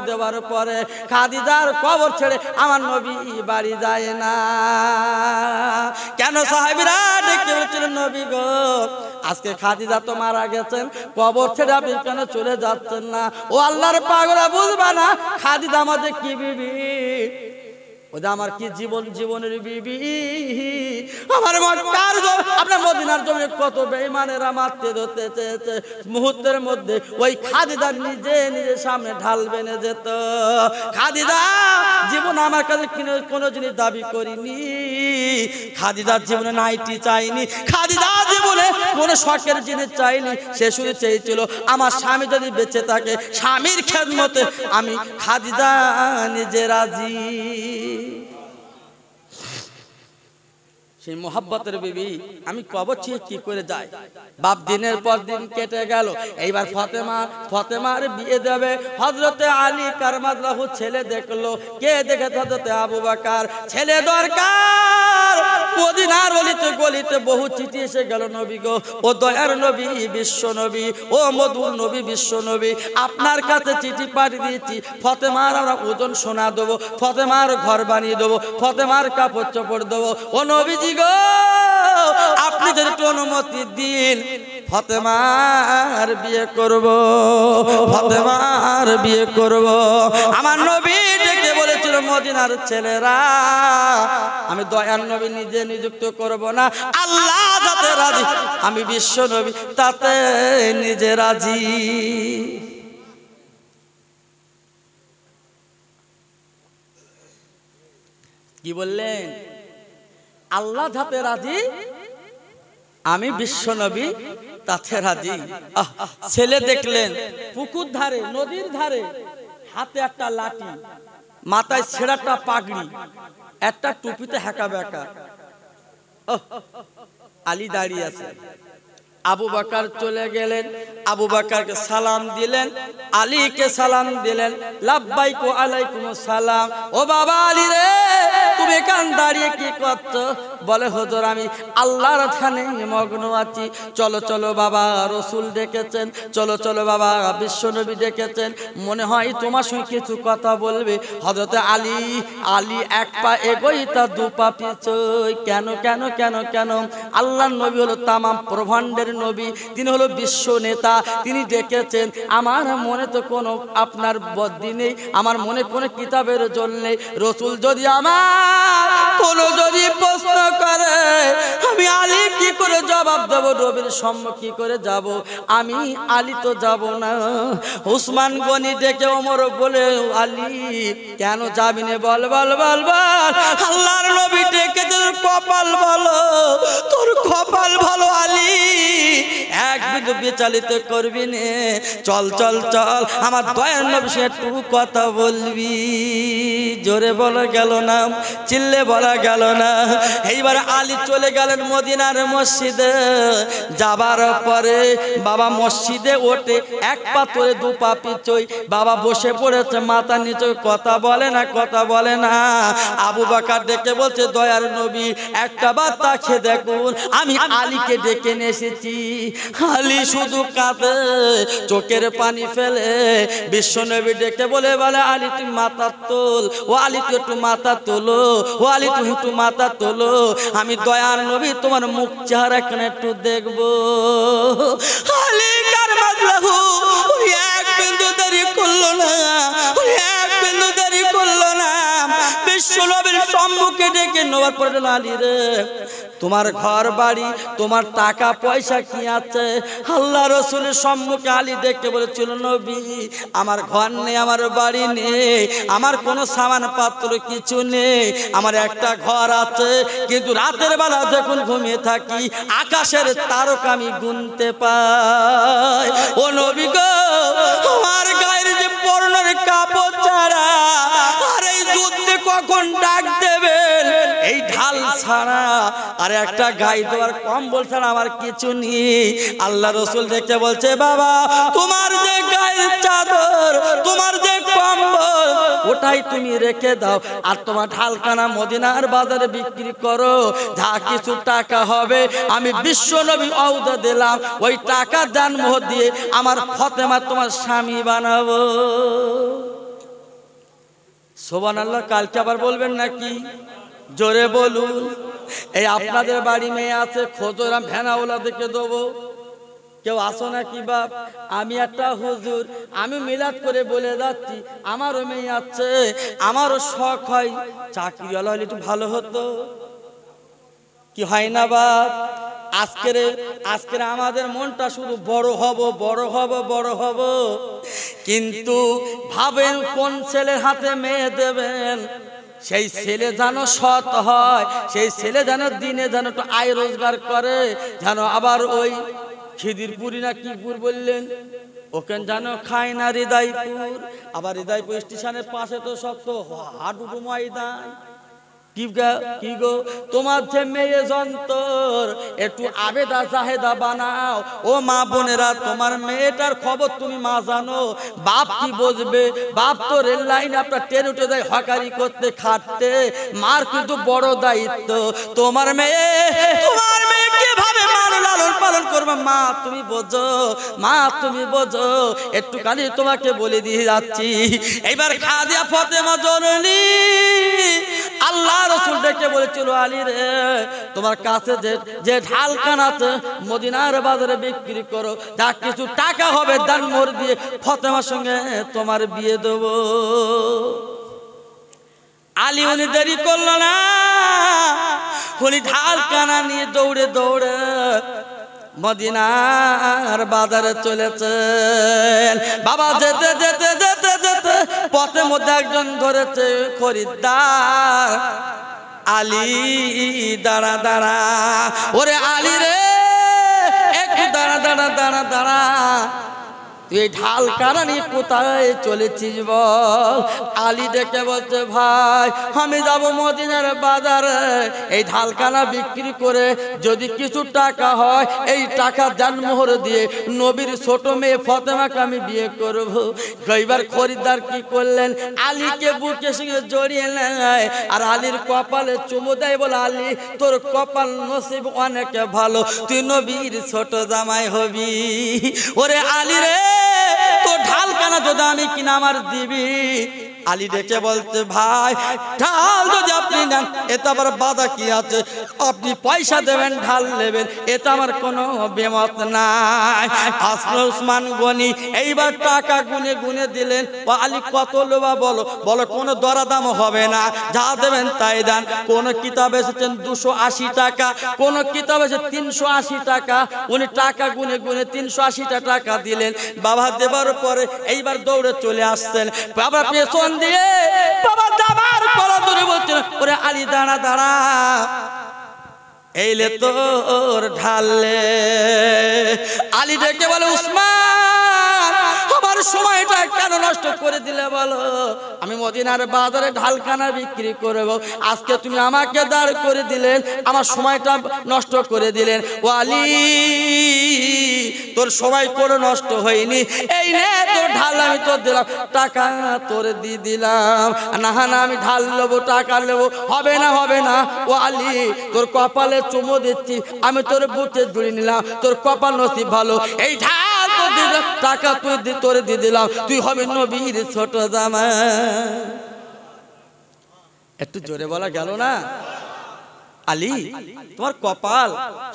S2: পরে খাদিদার কবর ছেড়ে আমার নবী বাড়ি যায় না কেন গো আজকে খাদিদা তো মারা গেছেন কবর ছেড়ে আপনি কেন চলে যাচ্ছেন না ও আল্লাহর পাগলা বুঝবা না খাদিদা আমাদের কি বিবি ওদা আমার কি জীবন জীবনের বিবি আমার মক্কার আপনার মদিনার জমিনে কত বেইমানেরা মারতে ধরতে চেয়েছে মুহূর্তের মধ্যে ওই খাদিদার নিজে নিজে সামনে ঢাল বেনে যেত খাদিদা জীবন আমার কাছে কিনে কোনো জিনিস দাবি করিনি খাদিদার জীবনে নাইটি চাইনি খাদিদা জীবনে কোনো শখের জিনিস চাইনি সে শুধু চেয়েছিল আমার স্বামী যদি বেঁচে থাকে স্বামীর খেদমতে আমি খাদিদা নিজে রাজি সেই মোহাব্বতের বিবি আমি কব ছিয়ে কি করে যাই বাপ দিনের পর দিন কেটে গেল এইবার ফতেমা ফতেমার বিয়ে দেবে হজরতে আলী কারমাদ ছেলে দেখলো কে দেখে হজরতে আবু বাকার ছেলে দরকার মদিনার অলিতে গলিতে বহু চিঠি এসে গেল নবী গো ও দয়ার নবী বিশ্ব নবী ও মধুর নবী বিশ্ব নবী আপনার কাছে চিঠি পাঠিয়ে দিয়েছি ফতেমার আমরা ওজন শোনা দেবো ফতেমার ঘর বানিয়ে দেবো ফতেমার কাপড় চোপড় দেবো ও নবীজি গো আপনি যদি একটু অনুমতি দিন ফতেমার বিয়ে করব ফতেমার বিয়ে করব আমার নবী মদিনার ছেলেরা আমি দয়ার নবী নিজে নিযুক্ত করব না আল্লাহ তাতে রাজি আমি বিশ্ব নবী তাতে নিজে রাজি কি বললেন আল্লাহ যাতে রাজি আমি বিশ্ব নবী তাতে রাজি ছেলে দেখলেন পুকুর ধারে নদীর ধারে হাতে একটা লাঠি মাথায় ছেঁড়াটা পাগড়ি একটা টুপিতে হ্যাঁকা ব্যাঁকা আলী দাঁড়িয়ে আছে আবু বাকার চলে গেলেন আবু বাকারকে সালাম দিলেন আলীকে সালাম দিলেন লাভবাইকু আলাইকুম সালাম ও বাবা আলী রে তুমি কান দাঁড়িয়ে কি করত বলে হজর আমি আল্লাহর খানে মগ্ন আছি চলো চলো বাবা রসুল ডেকেছেন চলো চলো বাবা বিশ্বনবী ডেকেছেন মনে হয় তোমার সঙ্গে কিছু কথা বলবে হজরতে আলী আলী এক পা এগোই তার দু পা পিছ কেন কেন কেন কেন আল্লাহ নবী হলো তামাম প্রভাণ্ডের নবী তিনি হলো বিশ্ব নেতা তিনি ডেকেছেন আমার মনে তো কোনো আপনার বদি নেই আমার মনে কোনো কিতাবের জন্য রসুল যদি আমার কোনো যদি প্রশ্ন করে আমি আলি কি করে জবাব দেব নবীর সম্মুখী করে যাব আমি আলি তো যাব না উসমান গনি ডেকে ওমর বলে আলি কেন যাবি না বল বল বল বল আল্লাহর নবী ডেকে তোর কপাল ভালো তোর কপাল ভালো আলী এক বিচালিত করবি নে চল চল চল আমার দয়ার নবী সে কথা বলবি জোরে বলা গেল না চিল্লে বলা গেল না এইবার আলী চলে গেলেন মদিনার মসজিদে যাবার পরে বাবা মসজিদে ওঠে এক পা তোরে দু পা পিছই বাবা বসে পড়েছে মাথা নিচে কথা বলে না কথা বলে না আবু বাকার ডেকে বলছে দয়ার নবী একটা বার্তা খেয়ে দেখুন আমি আলীকে ডেকে নিয়ে এসেছি হালি শুধু কাঁদে চোখের পানি ফেলে বিশ্ব নবী ডেকে বলে বলে আলি তুই মাথা তোল ও আলি তুই একটু মাথা তোলো ও আলি তুই একটু মাথা তোলো আমি দয়ার নবী তোমার মুখ চেহারা একটু দেখবো আলী কার মাজলাহু করলো না করলো না সম্মুখে রে তোমার ঘর বাড়ি তোমার টাকা পয়সা কি আছে আল্লাহ রসুলের সম্মুখে আলী দেখতে বলেছিল নবী আমার ঘর নেই আমার বাড়ি নেই আমার কোনো সামান পাত্র কিছু নেই আমার একটা ঘর আছে কিন্তু রাতের বেলা যখন ঘুমিয়ে থাকি আকাশের তারকা আমি গুনতে পাই ও নবী গো আমার গায়ের যে পর্ণের কাপড় চারা আর এই যুদ্ধে কখন ছাড়া আর একটা গাই দেওয়ার কম বলছেন আমার কিছু নেই আল্লাহ রসুল দেখে বলছে বাবা তোমার যে গায়ের চাদর তোমার যে কম্বল ওটাই তুমি রেখে দাও আর তোমার ঢালকানা মদিনার বাজারে বিক্রি করো যা কিছু টাকা হবে আমি বিশ্ব নবী অউদা দিলাম ওই টাকা দান মোহ দিয়ে আমার ফতেমা তোমার স্বামী বানাবো শোভন আল্লাহ কালকে আবার বলবেন নাকি জোরে বলুন এই আপনাদের বাড়ি মেয়ে আছে খোঁজরাম ভেনাওলা দেখে দেবো কেউ আসো না কি বাপ আমি একটা হুজুর আমি মিলাদ করে বলে যাচ্ছি আমারও মেয়ে আছে আমারও শখ হয় চাকরিওয়ালা হলে একটু ভালো হতো কি হয় না বাপ আজকের আজকের আমাদের মনটা শুধু বড় হব বড় হব বড় হব কিন্তু ভাবেন কোন ছেলের হাতে মেয়ে দেবেন সেই ছেলে যেন সৎ হয় সেই ছেলে যেন দিনে যেন একটু আয় রোজগার করে যেন আবার ওই খিদিরপুরি না কিপুর বললেন ওখান যেন খায় না হৃদয়পুর আবার হৃদয়পুর স্টেশনের পাশে তো শক্ত হাটুটু ময়দান কি গো তোমার যে মেয়ে যন্তর একটু আবেদা জাহেদা বানাও ও মা বোনেরা তোমার মেয়েটার খবর তুমি মা জানো বাপ কি বসবে বাপ তো রেল লাইনে আপনার ট্রেন উঠে যায় হকারি করতে খাটতে মার কিন্তু বড় দায়িত্ব তোমার মেয়ে তোমার মেয়ে কিভাবে মানে লালন পালন করবে মা তুমি বোঝো মা তুমি বোঝো একটু খালি তোমাকে বলে দিয়ে যাচ্ছি এবার খাদিয়া ফতেমা জননী আল্লাহ রসুল ডেকে বলেছিল আলী রে তোমার কাছে যে ঢালকান আছে মদিনার বাজারে বিক্রি করো যা কিছু টাকা হবে দান মোর দিয়ে ফতেমার সঙ্গে তোমার বিয়ে দেব আলী উনি দেরি করল না উনি ঢালকানা নিয়ে দৌড়ে দৌড়ে মদিনার বাজারে চলেছেন বাবা যেতে যেতে যেতে যেতে পথে মধ্যে একজন ধরেছে খরিদ্দার আলী দাঁড়া দাঁড়া ওরে আলী রে একটু দাঁড়া দাঁড়া দাঁড়া দাঁড়া তুই ঢাল কারা নিয়ে কোথায় চলেছিস বল আলী দেখে বলছে ভাই আমি যাব মদিনার বাজারে এই ঢালকানা বিক্রি করে যদি কিছু টাকা হয় এই টাকা জানমোহর দিয়ে নবীর ছোট মেয়ে ফতেমাকে আমি বিয়ে করব গইবার খরিদ্দার কি করলেন আলীকে বুকে সঙ্গে জড়িয়ে নেয় আর আলীর কপালে চুমু দেয় বলে আলী তোর কপাল নসিব অনেক ভালো তুই নবীর ছোট জামাই হবি ওরে আলী রে তো ঢাল কানা যদি আমি কিনা আমার দিবি আলী ডেকে বলতে ভাই ঢাল যদি আপনি নেন এতে আবার বাধা কি আছে আপনি পয়সা দেবেন ঢাল নেবেন এতে আমার কোনো বেমত নাই আসল উসমান গনি এইবার টাকা গুনে গুনে দিলেন আলী কত লোবা বলো বলো কোনো দরাদাম হবে না যা দেবেন তাই দেন কোনো কিতাব এসেছেন দুশো আশি টাকা কোনো কিতাব এসে তিনশো আশি টাকা উনি টাকা গুনে গুনে তিনশো আশিটা টাকা দিলেন বাবা দেবার পরে এইবার দৌড়ে চলে আসছেন বাবা পেছন দিয়ে বাবা দাবার কলা ধরে বলছিল ওরে আলি দাঁড়া দাঁড়া এইলে তোর ঢাললে আলি ডেকে বলে উসমান তোমার সময়টা কেন নষ্ট করে দিলে বলো আমি মদিনার বাজারে ঢালখানা বিক্রি করব আজকে তুমি আমাকে দাঁড় করে দিলেন আমার সময়টা নষ্ট করে দিলেন ওয়ালি তোর সময় করে নষ্ট হয়নি এই নে তোর ঢাল আমি তোর দিলাম টাকা তোর দিয়ে দিলাম না না আমি ঢাল নেবো টাকা নেবো হবে না হবে না ও আলি তোর কপালে চুমো দিচ্ছি আমি তোর বুটে জুড়ে নিলাম তোর কপাল নসিব ভালো এই ঢাল টাকা তুই তোরে দিয়ে দিলাম তুই হবে নবীর ছোট জামা একটু জোরে বলা গেল না আলী তোমার কপাল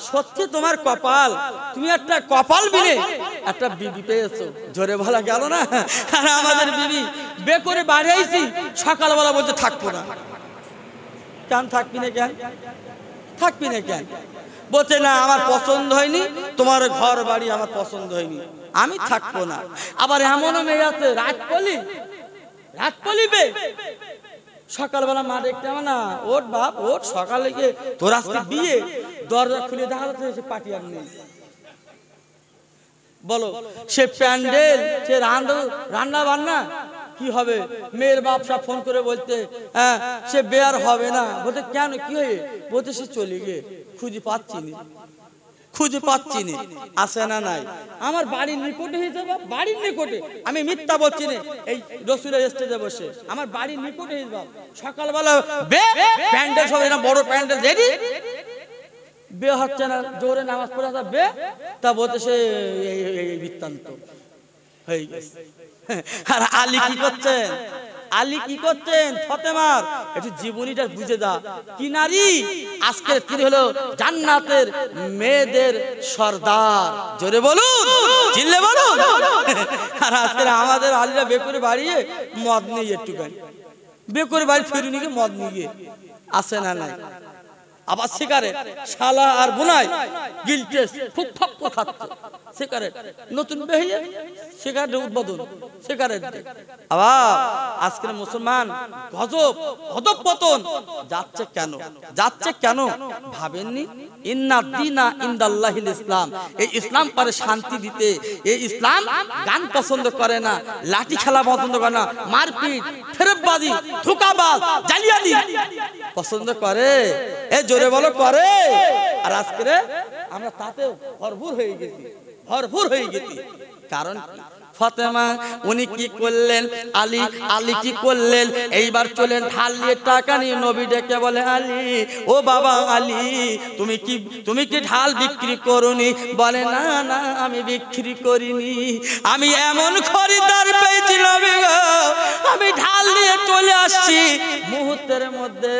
S2: সত্যি তোমার কপাল তুমি একটা কপাল বিলে একটা বিবি পেয়েছো জোরে বলা গেল না আমাদের বিবি বে করে বাড়ি আইছি সকালবেলা বলতে থাকবো না কেন থাকবি না কেন থাকবি না কেন বলছে না আমার পছন্দ হয়নি তোমার ঘর বাড়ি আমার পছন্দ হয়নি আমি থাকবো না আবার এমনও মেয়ে আছে রাজপলি রাজপলি বে সকালবেলা মা দেখতে আমার না ওর বাপ ওর সকালে গিয়ে তোর আসতে বিয়ে দরজা খুলে দেখা যাচ্ছে পাটি আর নেই বলো সে প্যান্ডেল সে রান্না রান্না বান্না কি হবে মেয়ের বাপসা ফোন করে বলতে হ্যাঁ সে বেয়ার হবে না বলতে কেন কি হয়ে বলতে সে চলে গিয়ে খুঁজে পাচ্ছি না খুঁজে পাচ্ছি না আসে না নাই আমার বাড়ির নিকটে হিসেবে বাড়ির নিকটে আমি মিথ্যা বলছি না এই রসুলের স্টেজে বসে আমার বাড়ির নিকটে হয়ে সকালবেলা প্যান্ডেল সব বড় প্যান্ডেল রেডি বে হচ্ছে না জোরে নামাজ পড়ে আসা বে তা বলতে সে এই বৃত্তান্ত হয়ে গেছে আর আলী কি করছেন আলী কি করতেন ফতেমার একটু জীবনীটা বুঝে দা কি নারী আজকে তিনি হলো জান্নাতের মেয়েদের সর্দার জোরে বলুন চিল্লে বলুন আর আজকে আমাদের আলীরা বেকুরে বাড়িয়ে মদ নিয়ে একটু একটুখানি বেকুরে বাড়ি ফিরুনিকে মদ নিয়ে আসে না নাই আবার শিকারে শালা আর বোনায় গিলটেস খুব ফক্ক খাচ্ছে সিগারেট নতুন বেহিয়ে সিগারেট উদ্বোধন সিগারেট আজকের মুসলমান গজব গজব পতন যাচ্ছে কেন যাচ্ছে কেন ভাবেননি ইন্না দিনা ইসলাম এই ইসলাম পারে শান্তি দিতে এই ইসলাম গান পছন্দ করে না লাঠি খেলা পছন্দ করে না মারপিট ফেরতবাজি ধোকাবাজ জালিয়াতি পছন্দ করে এ জোরে বলো করে আর আজকে আমরা তাতেও ভরপুর হয়ে গেছি ভরপুর হয়ে গেছি কারণ ফতেমা উনি কি করলেন আলী আলী কি করলেন এইবার চলেন ঢাল নিয়ে টাকা নিয়ে নবী ডেকে বলে আলী ও বাবা আলী তুমি কি তুমি কি ঢাল বিক্রি করুনি বলে না না আমি বিক্রি করিনি আমি এমন খরিদার পেয়েছি নবী আমি ঢাল নিয়ে চলে আসছি মুহূর্তের মধ্যে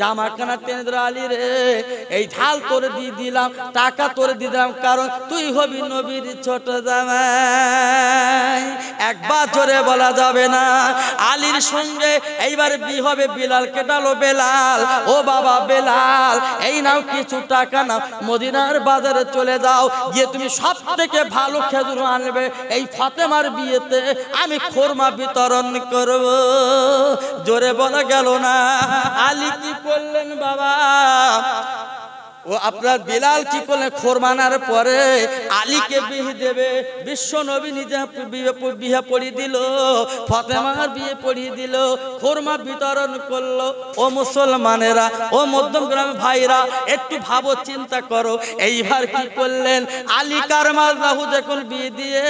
S2: জামা কানা টেনে আলী রে এই ঝাল তোরে দিয়ে দিলাম টাকা তোরে দিলাম কারণ তুই হবি নবীর ছোট জামাই একবার জোরে বলা যাবে না আলীর সঙ্গে এইবার বি হবে বিলাল কেটালো বেলাল ও বাবা বেলাল এই নাও কিছু টাকা নাও মদিনার বাজারে চলে যাও গিয়ে তুমি সব থেকে ভালো খেজুর আনবে এই ফাতেমার বিয়েতে আমি খোরমা বিতরণ করব জোরে বলা গেল না আলী কি বললেন বাবা ও আপনার বিলাল কি করলেন খোরমানার পরে আলীকে বিহি দেবে বিশ্ব নবী নিজে বিয়ে পড়িয়ে দিল ফতেমার বিয়ে পড়িয়ে দিল খোরমা বিতরণ করলো ও মুসলমানেরা ও মধ্যম গ্রামে ভাইরা একটু ভাবো চিন্তা করো এইবার কি করলেন আলী কারমাল রাহু যখন বিয়ে দিয়ে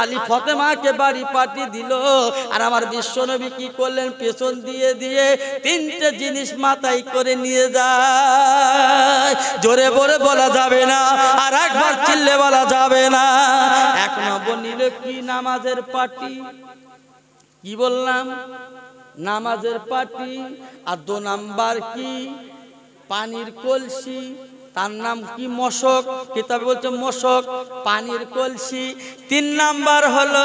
S2: আলী ফতেমাকে বাড়ি পাঠিয়ে দিল আর আমার বিশ্ব নবী কি করলেন পেছন দিয়ে দিয়ে তিনটে জিনিস মাথায় করে নিয়ে যায় জোরে বলে বলা যাবে না আর একবার চিল্লে বলা যাবে না এক নম্বর নিল কি নামাজের পার্টি কি বললাম নামাজের পার্টি আর দু নাম্বার কি পানির কলসি তার নাম কি মশক কিতাবে বলছে মশক পানির কলসি তিন নাম্বার হলো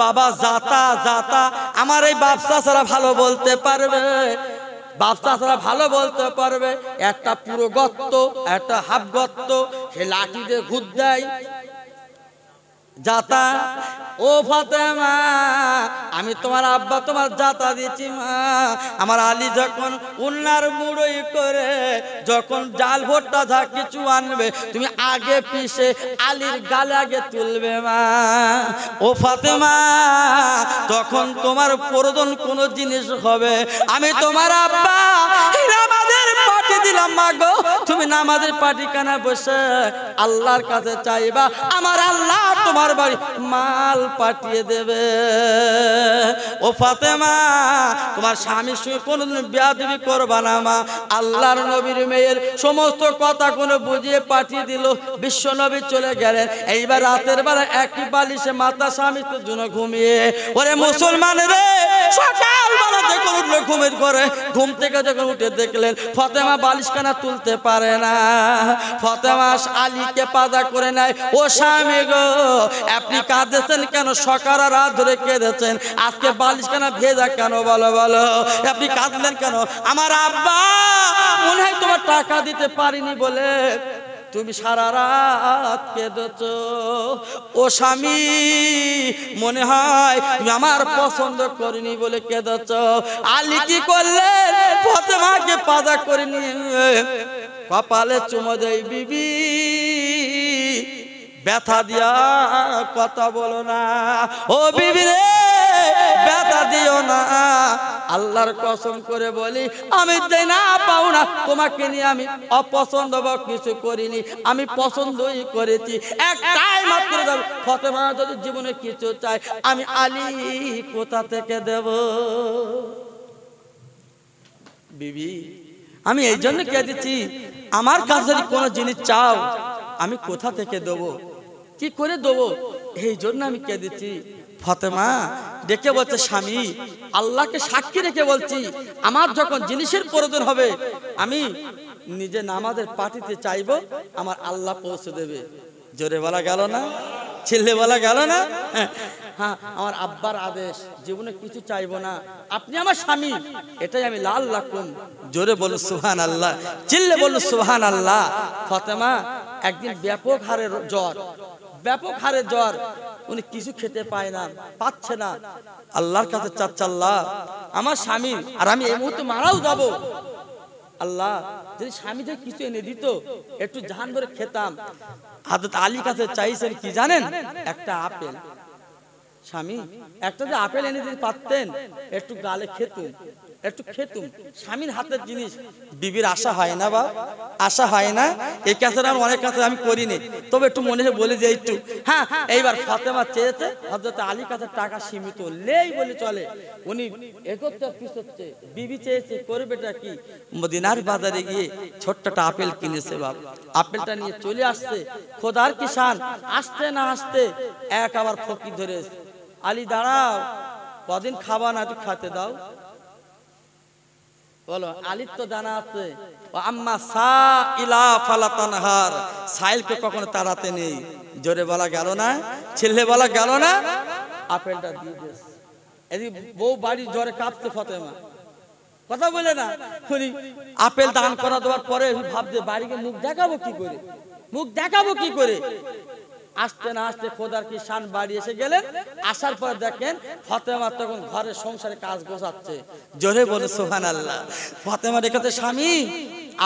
S2: বাবা জাতা জাতা আমার এই বাপসা ছাড়া ভালো বলতে পারবে বাপ চাচারা ভালো বলতে পারবে একটা পুরো গত্ত একটা হাফ গত্ত সে লাঠি দিয়ে ঘুর দেয় যাতা ও ফাতেমা আমি তোমার আব্বা তোমার যাতা দিচ্ছি মা আমার আলী যখন উন্নার মুড়ই করে যখন জাল ভোটটা যা কিছু আনবে তুমি আগে পিছে আলীর গালে আগে তুলবে মা ও ফাতেমা তখন তোমার প্রয়োজন কোনো জিনিস হবে আমি তোমার আব্বা দিলাম মা গো তুমি নামাজের পাটি কানা বসে আল্লাহর কাছে চাইবা আমার আল্লাহ তোমার আমার বাড়ি মাল পাঠিয়ে দেবে ও ফাতেমা তোমার স্বামীর সঙ্গে কোনোদিন বিয়াদি করবা না মা আল্লাহর নবীর মেয়ের সমস্ত কথা কোনো বুঝিয়ে পাঠিয়ে দিল বিশ্ব নবী চলে গেলেন এইবার রাতের বেলা একই বালিশে মাতা স্বামী তো জন্য ঘুমিয়ে ওরে মুসলমান রে ফতেমাস উঠলো ঘুম থেকে যখন উঠে দেখলেন ফতেমা তুলতে পারে না ফতেমা আলীকে পাজা করে নেয় ও স্বামী গো আপনি কাঁদেছেন কেন সকাল আর রাত ধরে কেঁদেছেন আজকে বালিশ কেন ভেজা কেন বলো বলো আপনি কাঁদলেন কেন আমার আব্বা মনে হয় তোমার টাকা দিতে পারিনি বলে তুমি সারা রাত কেঁদেছ ও স্বামী মনে হয় তুমি আমার পছন্দ করিনি বলে কেঁদেছ আলী কি করলে ফতেমাকে পাজা করিনি নিয়ে কপালে চুমো দেয় বিবি ব্যথা দিয়া কথা বলো না ও বিবি রে ব্যথা দিও না আল্লাহর কসম করে বলি আমি দেই না পাও না তোমাকে নিয়ে আমি অপছন্দ বা কিছু করিনি আমি পছন্দই করেছি একটাই মাত্র যাব ফতেমা যদি জীবনে কিছু চাই আমি আলী কোথা থেকে দেব বিবি আমি এই জন্য কে দিচ্ছি আমার কাছে যদি কোনো জিনিস চাও আমি কোথা থেকে দেবো কি করে দেবো এই জন্য আমি কে দিচ্ছি ফতেমা ডেকে বলছে স্বামী আল্লাহকে সাক্ষী রেখে বলছি আমার যখন জিনিসের প্রয়োজন হবে আমি নিজে নামাজের পাঠিতে চাইব আমার আল্লাহ পৌঁছে দেবে জোরে বলা গেল না ছেলে বলা গেল না হ্যাঁ, হ্যাঁ আমার আব্বার আদেশ জীবনে কিছু চাইব না আপনি আমার স্বামী এটাই আমি লাল লাকুম জোরে বলো সুহান আল্লাহ চিল্লে বলো সুহান আল্লাহ ফতেমা একদিন ব্যাপক হারে জ্বর ব্যাপক হারে জ্বর উনি কিছু খেতে পায় না পাচ্ছে না আল্লাহর কাছে চাচ্ছে আল্লাহ আমার স্বামী আর আমি এই মুহূর্তে মারাও যাব আল্লাহ যদি স্বামী যদি কিছু এনে দিত একটু জাহান ধরে খেতাম হাজরত আলী কাছে চাইছেন কি জানেন একটা আপেল স্বামী একটা যে আপেল এনে যদি পারতেন একটু গালে খেতেন একটু খেতুম স্বামীর হাতের জিনিস বিবির আশা হয় না বা আশা হয় না এই আমি অনেক কাছে আমি করিনি তবে একটু মনে বলে যে একটু হ্যাঁ এইবার ফাতেমা চেয়েছে হজরত আলী কাছে টাকা সীমিত লেই বলে চলে উনি একত্রে পিছচ্ছে বিবি চেয়েছে করবেটা কি মদিনার বাজারে গিয়ে ছোট্ট একটা আপেল কিনেছে বাপ আপেলটা নিয়ে চলে আসছে খোদার কিষান আসতে না আসতে এক আবার ফকির ধরে আলী দাঁড়াও কদিন খাবা না একটু খাতে দাও বলো তো জানা আছে ও আম্মা সা ইলা ফালাতানহার সাইলকে কখনো তাড়াতে নেই জোরে বলা গেল না ছেলে বলা গেল না আপেলটা দিয়ে বউ বাড়ি জ্বরে কাঁপতে ফতেমা কথা বলে না শুনি আপেল দান করা দেওয়ার পরে ভাবছে বাড়িকে মুখ দেখাবো কি করে মুখ দেখাবো কি করে আসতে না আসতে খোদার কি শান বাড়ি এসে গেলেন আসার পর দেখেন ফতেমা তখন ঘরে সংসারে কাজ গোছাচ্ছে জোরে বলে সোহান আল্লাহ ফতেমা রেখাতে স্বামী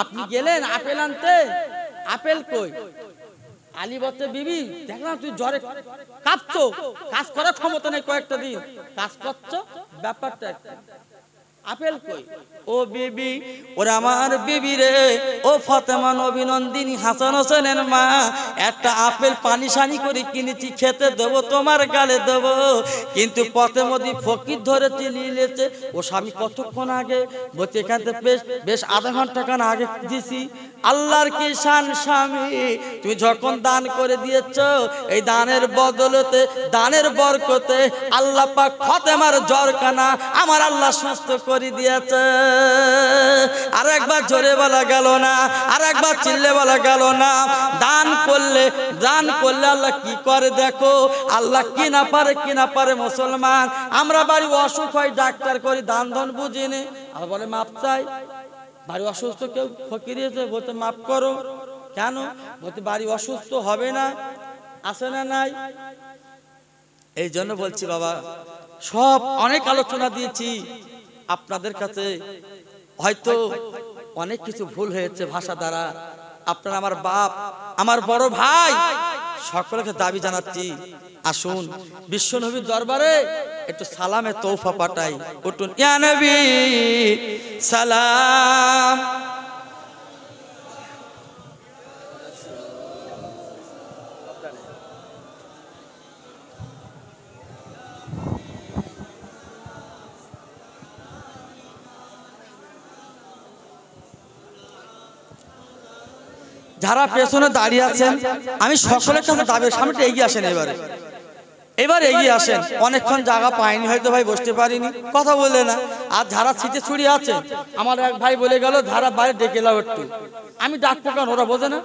S2: আপনি গেলেন আপেল আনতে আপেল কই আলী বিবি দেখলাম তুই জ্বরে কাঁপছো কাজ করার ক্ষমতা নেই কয়েকটা দিন কাজ করছো ব্যাপারটা আপেল কই ও বিবি ওরা আমার বিবি রে ও ফতেমা অভিনন্দিনী হাসান হোসেনের মা একটা আপেল পানি সানি করে কিনেছি খেতে দেব তোমার গালে দেব কিন্তু পথে মধ্যে ফকির ধরে চিনিয়েছে ও স্বামী কতক্ষণ আগে বলছে এখান বেশ বেশ আধা ঘন্টা আগে দিছি আল্লাহর কি শান স্বামী তুমি যখন দান করে দিয়েছ এই দানের বদলতে দানের বরকতে আল্লাহ পাক ফতেমার জ্বর কানা আমার আল্লাহ সুস্থ করে করে দিয়েছে আর একবার জোরে বলা গেল না আর একবার চিল্লে বলা গেল না দান করলে দান করলে আল্লাহ কি করে দেখো আল্লাহ কি না পারে কি না পারে মুসলমান আমরা বাড়ি অসুখ হয় ডাক্তার করি দান ধন বুঝিনি আর বলে মাপ চাই বাড়ি অসুস্থ কেউ ফকিরিয়েছে বলতে মাপ করো কেন বলতে বাড়ি অসুস্থ হবে না আসে না নাই এই জন্য বলছি বাবা সব অনেক আলোচনা দিয়েছি আপনাদের কাছে হয়তো অনেক কিছু ভুল হয়েছে ভাষা দ্বারা আপনার আমার বাপ আমার বড় ভাই সকলকে দাবি জানাচ্ছি আসুন বিশ্ব নবীর দরবারে একটু সালামে তৌফা পাঠাই উঠুন ইয়া নবী সালাম যারা পেছনে দাঁড়িয়ে আছেন আমি সকলের কাছে দাবি সামনেটা এগিয়ে আসেন এবারে এবার এগিয়ে আসেন অনেকক্ষণ জায়গা পাইনি হয়তো ভাই বসতে পারিনি কথা বলে না আর ধারা ছিটে ছড়িয়ে আছে আমার এক ভাই বলে গেল ধারা বাইরে ডেকে লাও একটু আমি ডাকবো কেন ওরা বোঝে না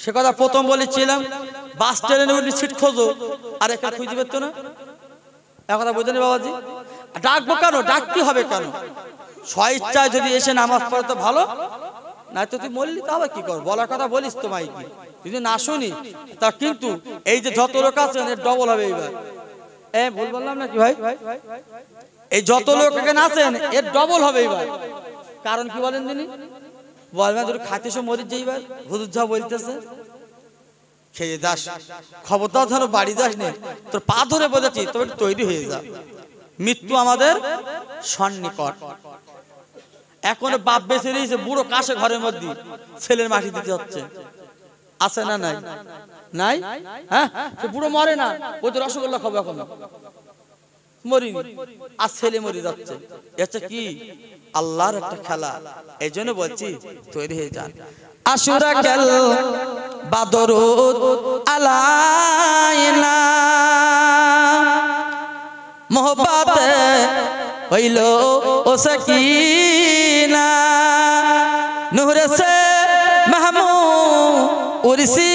S2: সে কথা প্রথম বলেছিলাম বাস ট্রেনে উঠলি সিট খোঁজো আর একটা খুঁজে পেত না এক কথা বোঝেনি বাবাজি ডাকবো কেন ডাকতে হবে কেন ইচ্ছায় যদি এসে নামাজ পড়ে তো ভালো না তো তুই বললি তাহলে কি কর বলার কথা বলিস তো মাইকে যদি না শুনি তা কিন্তু এই যে যত লোক আছে ডবল হবে এইবার এ ভুল বললাম নাকি ভাই এই যত লোক এখানে আছেন এর ডবল হবে এইবার কারণ কি বলেন তিনি বলবেন তোর খাতে সে হুদুর ঝা বলতেছে খেয়ে যাস খবরদার ধরো বাড়ি যাস নে তোর পা ধরে বোঝাচ্ছি তবে তৈরি হয়ে যা মৃত্যু আমাদের সন্নিকট এখনো বাপ বেঁচে রয়েছে বুড়ো কাশে ঘরের মধ্যে ছেলের মাটি দিতে হচ্ছে আছে না নাই নাই হ্যাঁ বুড়ো মরে না ওই তো রসগোল্লা খাবো এখন মরিনি আর ছেলে মরে যাচ্ছে এটা কি আল্লাহর একটা খেলা এই জন্য বলছি তৈরি হয়ে যান আশুরা গেল বাদরুদ আলাইনা মোহবাত হইল ও সকিনা নুহরে সে মাহমু উরসি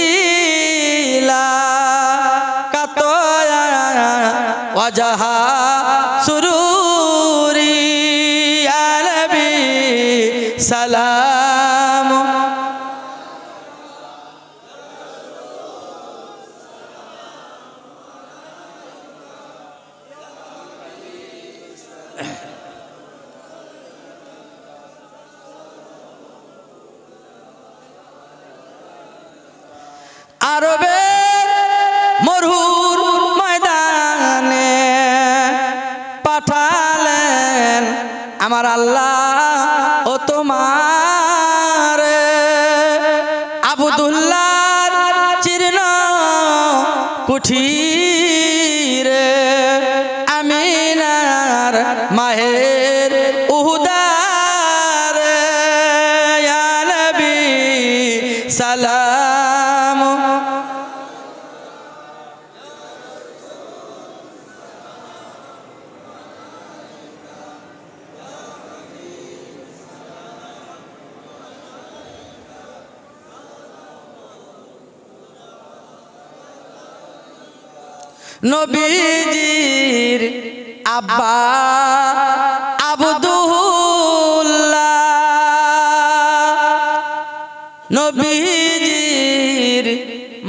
S2: নবীজির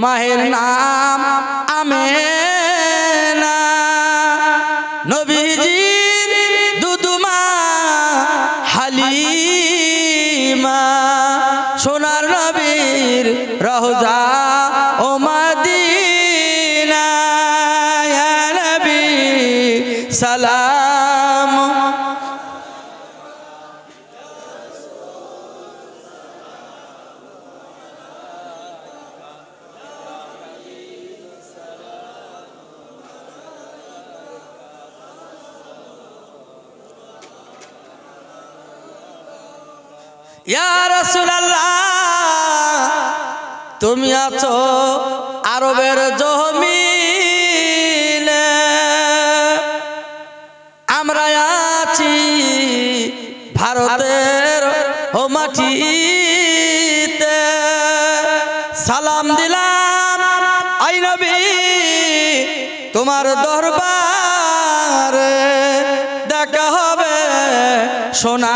S2: মায়ের নাম আমের আছো আরবের জমি আমরা আছি ভারতের মাটিতে সালাম দিলাম আইনবী তোমার দরবারে দেখা হবে সোনা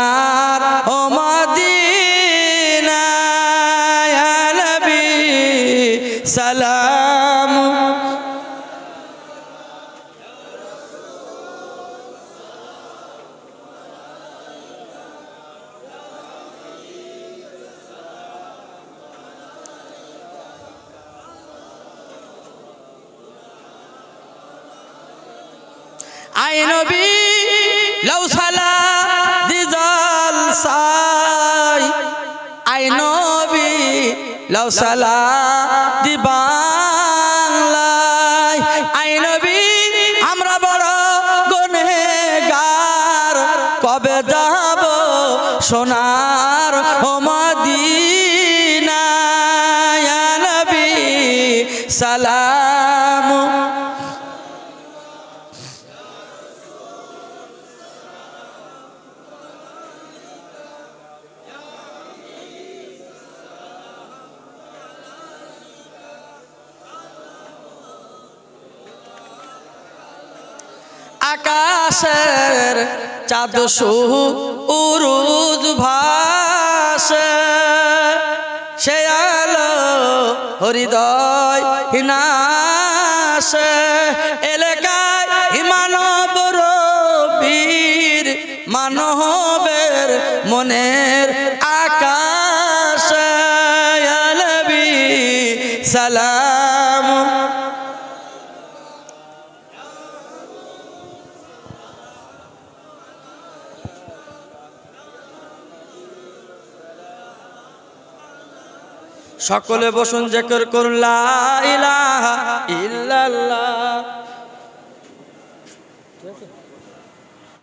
S2: আই নবী লৌসালা দিজাল সাই আই নবী লৌসালা দিবাংলায় আই নবী আমরা বড় গনে কবে যাব সোনা চাঁদ উরুজ ভাষে সে আলো হৃদয় হিনাশে এলাকায় হিমানব রবির মানবের মনের সকলে বসুন জেকর করলা